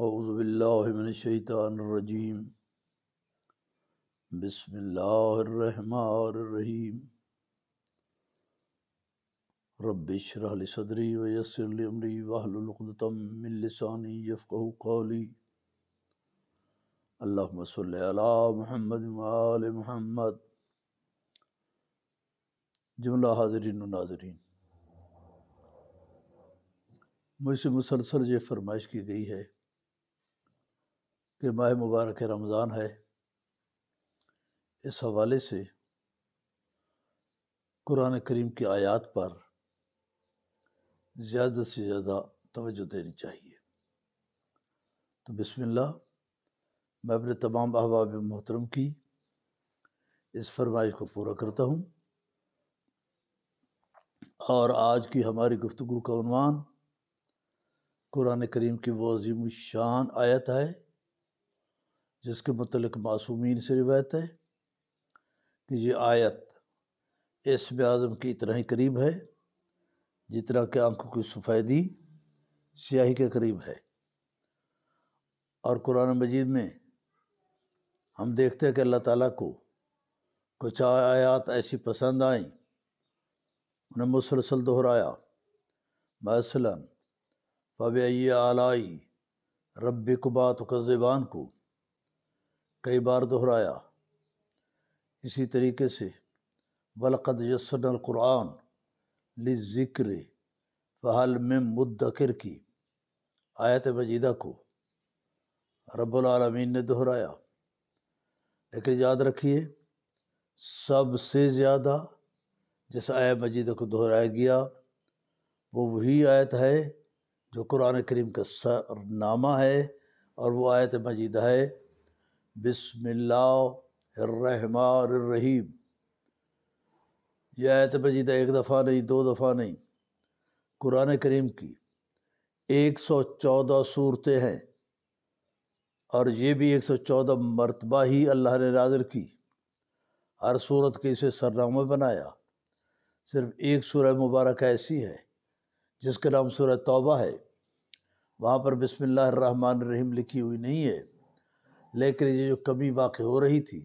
अज़बिल्लाशैतरजीम बसमीम रबरहल सदरी वयसरमरी वाहलतमिलसानी यफ़ कौली अल्लाह महमद वाल महमद जुमला हाजरीन नाजरीन मुझसे मुसलसल ये फरमाइश की गई है कि माह मुबारक रमज़ान है इस हवाले से कुरान करीम की आयात पर ज़्यादा से ज़्यादा तवज्जो देनी चाहिए तो बिस्मिल्लाह मैं अपने तमाम अहबाब मोहतरम की इस फरमाइश को पूरा करता हूँ और आज की हमारी गुफ्तु का उनवान कुरान करीम की वो अजीम शान आयत है जिसके मतलब मासूमीन से रिवायत है कि ये आयत इसम आज़म की इतना ही करीब है जितना कि आंखों की सफ़ेदी स्याही के करीब है और कुरान मजीद में हम देखते हैं कि अल्लाह ताला को कुछ आयात ऐसी पसंद आई उन्हें मुसलसल दोहराया मसला फब आलाई रब कुबात को, को कई बार दोहराया इसी तरीके से वलक़द यसन क़ुरान ली ज़िक्र फ़हल में मुद्दर की आयत मजीदा को रबालमीन ने दोहराया लेकिन याद रखिए सबसे ज़्यादा जिस आय मजीद को दोहराया गया वो वही आयत है जो कुरान करीम का सरनामा है और वो आयत मजीद है बसमीम यह आयत मजीद तो एक दफ़ा नहीं दो दफ़ा नहीं कुरान करीम की एक सौ चौदह सूरतें हैं और ये भी एक सौ चौदह मरतबा ही अल्लाह ने नाजर की हर सूरत के इसे सरनामा बनाया सिर्फ एक सूरह मुबारक ऐसी है जिसका नाम सूरह तौबा है वहाँ पर बसमिल्लर रहीम लिखी हुई नहीं है लेकिन ये जो कमी वाक़ हो रही थी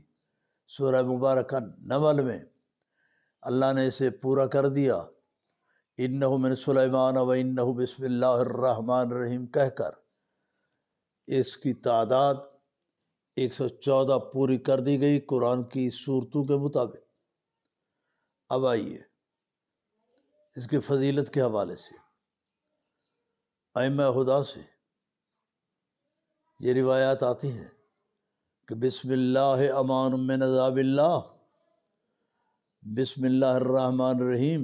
सूर्य मुबारक नवल में अल्लाह ने इसे पूरा कर दिया इन मिन सुलेमान व इन रहीम कहकर इसकी तादाद 114 पूरी कर दी गई कुरान की सूरतों के मुताबिक अब आइए इसकी फजीलत के हवाले से अम खुदा से ये रिवायात आती हैं कि बिस्मिल्लाह अमान नज़ाबिल्ला रहमान रहीम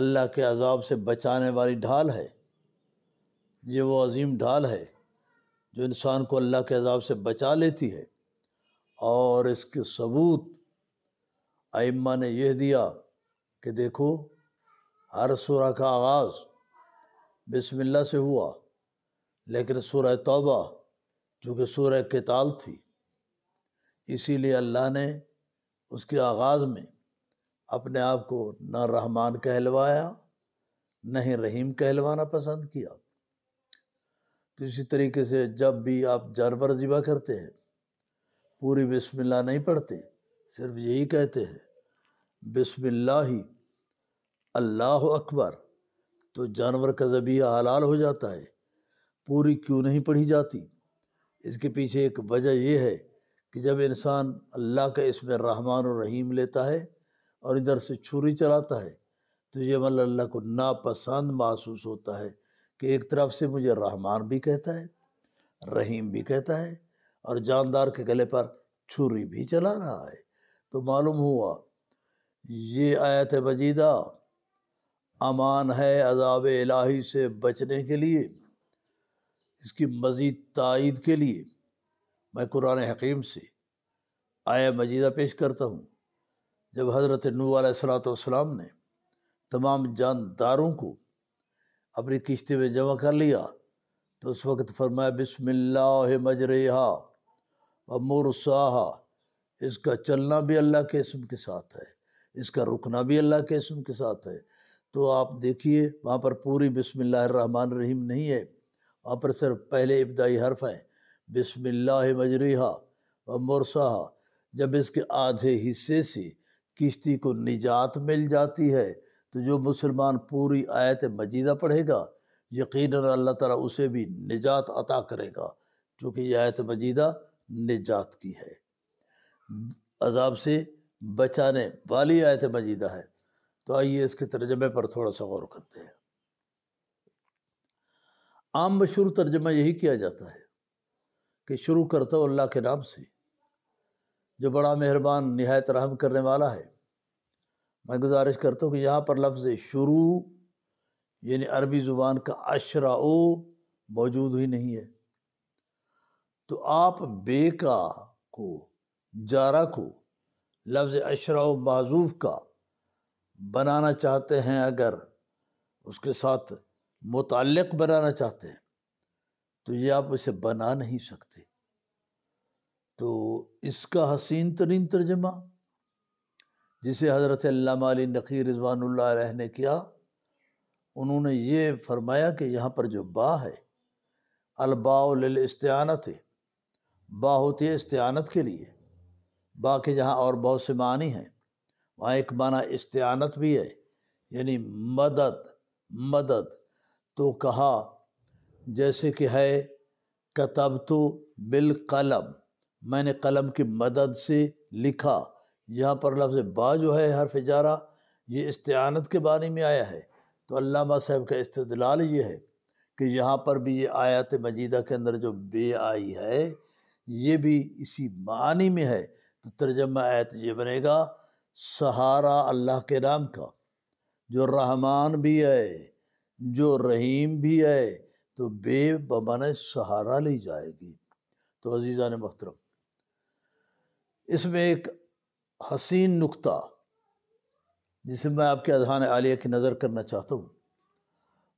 अल्लाह के अजाब से बचाने वाली ढाल है ये वो अजीम ढाल है जो इंसान को अल्लाह के अजाब से बचा लेती है और इसके सबूत आइम्मा ने यह दिया कि देखो हर शुरह का आगाज़ बिस्मिल्लाह से हुआ लेकिन सूरह तौबा चूँकि कि के ताल थी इसीलिए अल्लाह ने उसके आगाज़ में अपने आप को ना रहमान कहलवाया न ही रहीम कहलवाना पसंद किया तो इसी तरीके से जब भी आप जानवर जिबा करते हैं पूरी बिस्मिल्लाह नहीं पढ़ते सिर्फ यही कहते हैं बिस्मिल्लाह ही अल्लाह अकबर तो जानवर का जबिया हलाल हो जाता है पूरी क्यों नहीं पढ़ी जाती इसके पीछे एक वजह यह है कि जब इंसान अल्लाह का इसमें रहमान और रहीम लेता है और इधर से छुरी चलाता है तो ये मल मतलब अल्लाह को नापसंद महसूस होता है कि एक तरफ से मुझे रहमान भी कहता है रहीम भी कहता है और जानदार के गले पर छुरी भी चला रहा है तो मालूम हुआ ये आयत मजीदा अमान है अजाब इलाही से बचने के लिए इसकी मज़ीद तइद के लिए मैं कुरान हकीम से आया मजीदा पेश करता हूँ जब हज़रत नूल सलाम ने तमाम जानदारों को अपनी किश्ती में जमा कर लिया तो उस वक्त फरमाया बिसमिल्ला मजरेहा और मुरसाहा इसका चलना भी अल्लाह के इसम के साथ है इसका रुकना भी अल्लाह के इसम के साथ है तो आप देखिए वहाँ पर पूरी बिसमिल्लर रहीम नहीं है अपर सर पहले इब्दाई हर्फ हैं बिसमिल्ला मजरिहा व मुरसा जब इसके आधे हिस्से से किश्ती को निजात मिल जाती है तो जो मुसलमान पूरी आयत मजीदा पढ़ेगा यकीन अल्लाह ताला उसे भी निजात अता करेगा क्योंकि यह आयत मजीदा निजात की है अजाब से बचाने वाली आयत मजीदा है तो आइए इसके तर्जमे पर थोड़ा सा गौर करते हैं आम मशहूर तर्जमा यही किया जाता है कि शुरू करता हो अल्लाह के नाम से जो बड़ा मेहरबान नहायत रहम करने वाला है मैं गुजारिश करता हूँ कि यहाँ पर लफ्ज़ शुरू यानी अरबी ज़ुबान का अशरा ओ मौजूद ही नहीं है तो आप बेका को जारा को लफ्ज़ अशरा माजूफ का बनाना चाहते हैं अगर उसके साथ मुतलक बनाना चाहते हैं तो ये आप उसे बना नहीं सकते तो इसका हसीन तरीन तर्जमा जिसे हज़रत अली नक़ी रिजवानल ने किया उन्होंने ये फरमाया कि यहाँ पर जो बा है अलबाउल है बा होती है इस्तानत के लिए बा के जहाँ और बहुत से मानी हैं वहाँ एक माना इस्तानत भी है यानी मदद मदद तो कहा जैसे कि है कतब तो बिल कलम मैंने कलम की मदद से लिखा यहाँ पर लफ्ज़ बा जो है हर फिजारा ये इस्तानत के बारे में आया है तो अल्लामा साहब का इस्तलाल ये है कि यहाँ पर भी ये आयत मजीदा के अंदर जो बे आई है ये भी इसी मानी में है तो तर्जमा आयत ये बनेगा सहारा अल्लाह के नाम का जो रहमान भी है जो रहीम भी है तो बे बमान सहारा ले जाएगी तो अजीज़ा ने मोहतरम इसमें एक हसीन नुक्ता जिसे मैं आपके अजहान आलिया की नज़र करना चाहता हूँ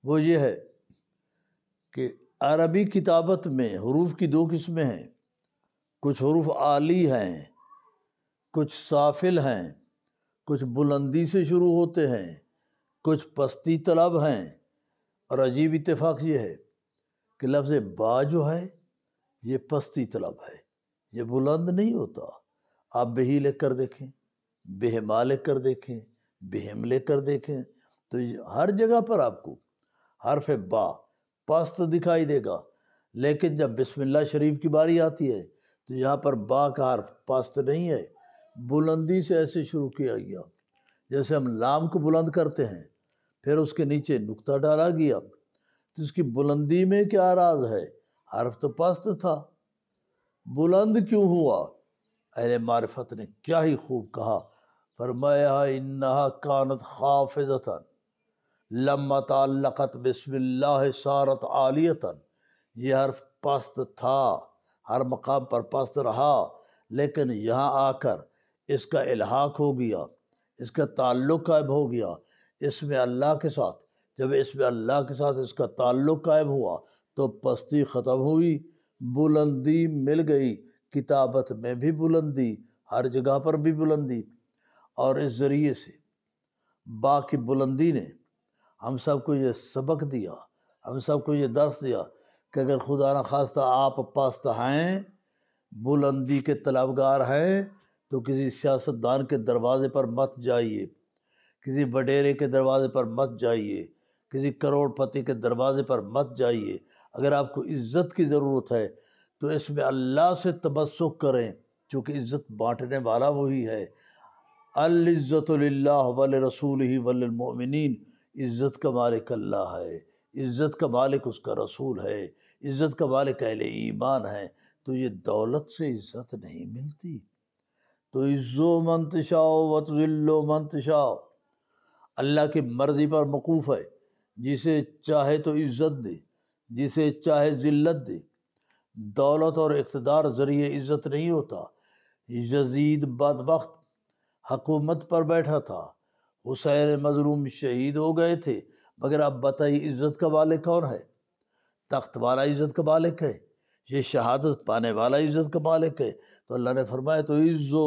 वो ये है कि अरबी किताबत में हरूफ की दो किस्में हैं कुछ हरूफ आली हैं कुछ साफिल हैं कुछ बुलंदी से शुरू होते हैं कुछ पस्ती तलब हैं और अजीब इतफाक़ ये है कि लफ्ज़ बा जो है ये पस्ती तलब है ये बुलंद नहीं होता आप बेही लिख कर देखें बेहमा लिख कर देखें बेहम लिख कर देखें तो हर जगह पर आपको हरफ बा पस्त दिखाई देगा लेकिन जब बिस्मिल्लाह शरीफ की बारी आती है तो यहाँ पर बा का हरफ पस्त नहीं है बुलंदी से ऐसे शुरू किया गया जैसे हम लाम को बुलंद करते हैं फिर उसके नीचे नुक्ता डाला गया तो इसकी बुलंदी में क्या राज है हर्फ तो पस्त था बुलंद क्यों हुआ अरे मारफत ने क्या ही खूब कहा फरमाया इन्ना कानत खाफजता लम्मा तल्लक़त बिस्मिल्लाह सारत आलियता ये हर्फ पस्त था हर मकाम पर पस्त रहा लेकिन यहाँ आकर इसका इलाहाक हो गया इसका ताल्लुक हो गया इसमें अल्लाह के साथ जब इसमें अल्लाह के साथ इसका ताल्लुक़ कायम हुआ तो पस्ती ख़त्म हुई बुलंदी मिल गई किताबत में भी बुलंदी हर जगह पर भी बुलंदी और इस ज़रिए से बाकी बुलंदी ने हम सब को ये सबक दिया हम सब को ये दर्श दिया कि अगर खुदा न खास्ता आप पास्त हैं बुलंदी के तलबगार हैं तो किसी सियासतदान के दरवाज़े पर मत जाइए किसी वडेरे के दरवाज़े पर मत जाइए किसी करोड़पति के दरवाज़े पर मत जाइए अगर आपको इज़्ज़त की ज़रूरत है तो इसमें अल्लाह से तबसुक करें चूँकि इज़्ज़त बाँटने वाला वही है अल्ज़तल्ला वल रसूल ही वलमिन इज़्ज़त का मालिक अल्लाह है इज़्ज़त का मालिक उसका रसूल है इज़्ज़त का मालिक अहल ईमान है तो ये दौलत से इज़्ज़त नहीं मिलती तो इज़्ज़ो मंतशाओ वतज़िल्लो मंतशाओ अल्लाह की मर्ज़ी पर मकूफ़ है जिसे चाहे तो इज़्ज़त दे जिसे चाहे ज़िल्लत दे दौलत और इकतदार ज़रिए इज़्ज़त नहीं होता यजीद बदबक हकूमत पर बैठा था हुसैन मजलूम शहीद हो गए थे मगर अब बताइए इज़्ज़त का मालिक कौन है तख्त वाला इज़्ज़त का मालिक है ये शहादत पाने वाला इज़्ज़त का मालिक है तो अल्लाह ने फरमाया तो इज़्ज़ो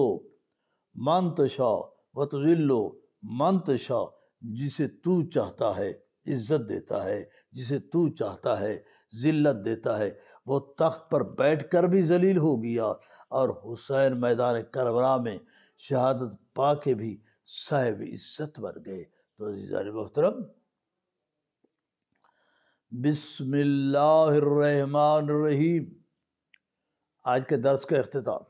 मंत तशाओ वत तुजिल्लो मन जिसे तू चाहता है इज्जत देता है जिसे तू चाहता है ज़िल्लत देता है वो तख्त पर बैठ कर भी जलील हो गया और हुसैन मैदान करबरा में शहादत पा के भी साहेब इज्जत बन गए तो अजीज़ान मोहतरम रहीम आज के दर्स का अख्ताम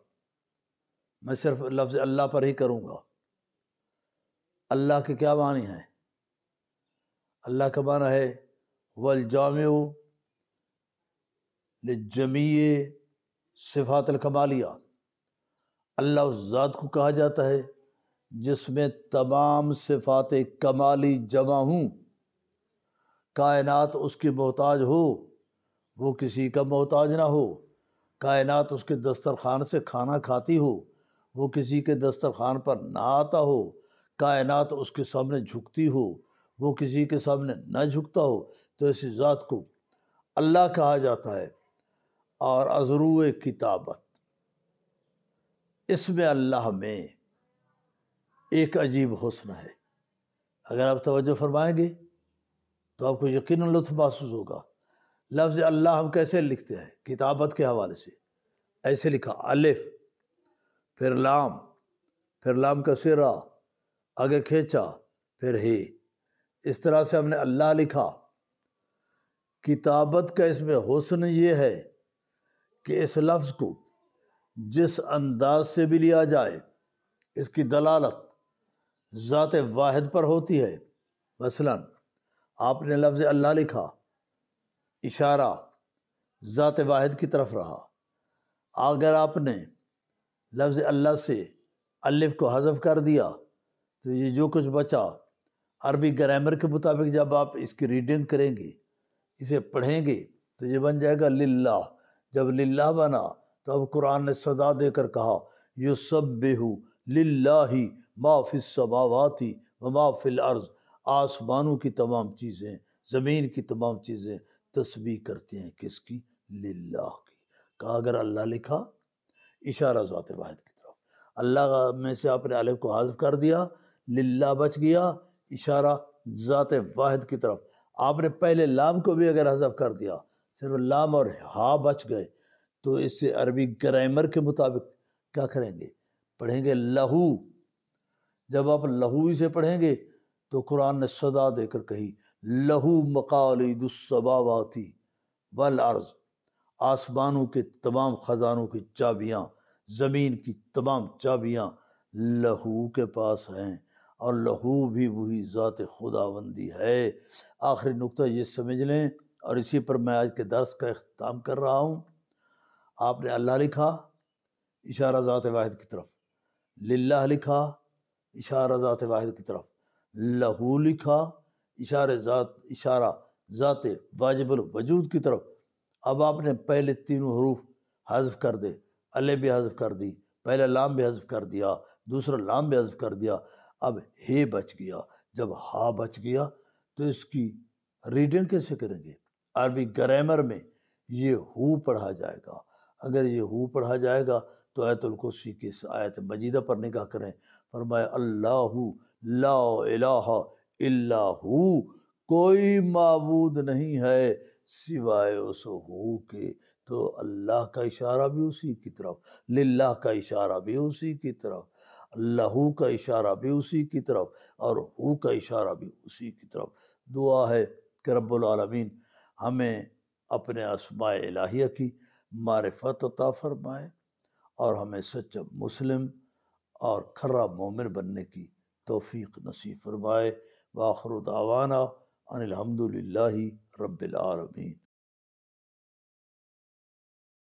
मैं सिर्फ लफ्ज़ अल्लाह पर ही करूँगा अल्लाह के क्या मानी है अल्लाह का माना है वल जाम जमी सिफात कमालिया अल्लाह उस ज़ात को कहा जाता है जिसमें तमाम सिफात कमाली जमा हूँ कायनात उसके मोहताज हो वो किसी का मोहताज ना हो कायनात उसके दस्तरखान से खाना खाती हो वो किसी के दस्तरखान पर ना आता हो कायनात उसके सामने झुकती हो वो किसी के सामने ना झुकता हो तो ऐसी ज़ात को अल्लाह कहा जाता है और अजरू किताबत इसमें अल्लाह में एक अजीब हसन है अगर आप तवज्जो फरमाएंगे तो आपको यकीन लुत्फ महसूस होगा लफ्ज़ अल्लाह हम कैसे लिखते हैं किताबत के हवाले से ऐसे लिखा अलिफ फिर लाम फिर लाम का सिरा आगे खींचा फिर ही इस तरह से हमने अल्लाह लिखा किताबत का इसमें हुसन ये है कि इस लफ्ज़ को जिस अंदाज से भी लिया जाए इसकी दलालत ज़ात वाहिद पर होती है मसलन आपने लफ्ज़ अल्लाह लिखा इशारा ज़ात वाहिद की तरफ रहा अगर आपने लफ्ज़ अल्लाह से अलिफ को हजफ कर दिया तो ये जो कुछ बचा अरबी ग्रामर के मुताबिक जब आप इसकी रीडिंग करेंगे इसे पढ़ेंगे तो ये बन जाएगा लिल्ला जब लिल्ला बना तो अब कुरान ने सदा देकर कहा यो सब बेहू लिल्ला ही माफिस समावाती व माफिल अर्ज़ आसमानों की तमाम चीज़ें ज़मीन की तमाम चीज़ें तस्वीर करते हैं किसकी लिल्लाह की कहा अगर अल्लाह लिखा इशारा ज़ात वाहिद की तरफ अल्लाह में से आपने आलिफ को हाजिर कर दिया लिल्ला बच गया इशारा ज़ात वाहिद की तरफ आपने पहले लाम को भी अगर हजफ कर दिया सिर्फ लाम और हा बच गए तो इससे अरबी ग्रामर के मुताबिक क्या करेंगे पढ़ेंगे लहू जब आप लहू से पढ़ेंगे तो कुरान ने सदा देकर कही लहू मकाली वल अर्ज़ आसमानों के तमाम ख़जानों की चाबियाँ ज़मीन की तमाम चाबियां लहू के पास हैं और लहू भी वही ज़ात खुदाबंदी है आखिरी नुक्ता ये समझ लें और इसी पर मैं आज के दर्स का अख्ताम कर रहा हूँ आपने अल्लाह लिखा इशारा ज़ात वाहिद की तरफ लिल्लाह लिखा इशारा ज़ात वाहिद की तरफ लहू लिखा इशारे ज़ात इशारा ज़ात वाजिबल वजूद की तरफ अब आपने पहले तीनों हरूफ हजफ कर दे अल भी हजफ कर दी पहला लाम भी हजफ कर दिया दूसरा लाम भी हजफ कर दिया अब हे बच गया जब हा बच गया तो इसकी रीडिंग कैसे करेंगे अरबी ग्रामर में ये हु पढ़ा जाएगा अगर ये हु पढ़ा जाएगा तो आयतुल कुर्सी की इस आयत मजीदा पर निगाह करें फरमाए अल्लाह ला इलाहा कोई मबूद नहीं है सिवाय उस हु के तो अल्लाह का इशारा भी उसी की तरफ लिल्लाह का इशारा भी उसी की तरफ अल्लाह का इशारा भी उसी की तरफ और हु का इशारा भी उसी की तरफ दुआ है कि रब्लमीन हमें अपने आसमाँ इलाहिया की मारफत अता फरमाए और हमें सच्चा मुस्लिम और खर्रा मोमिन बनने की तोफ़ी नसीब फरमाए वाखर दावाना अनिलहमदिल्ला रबालमीन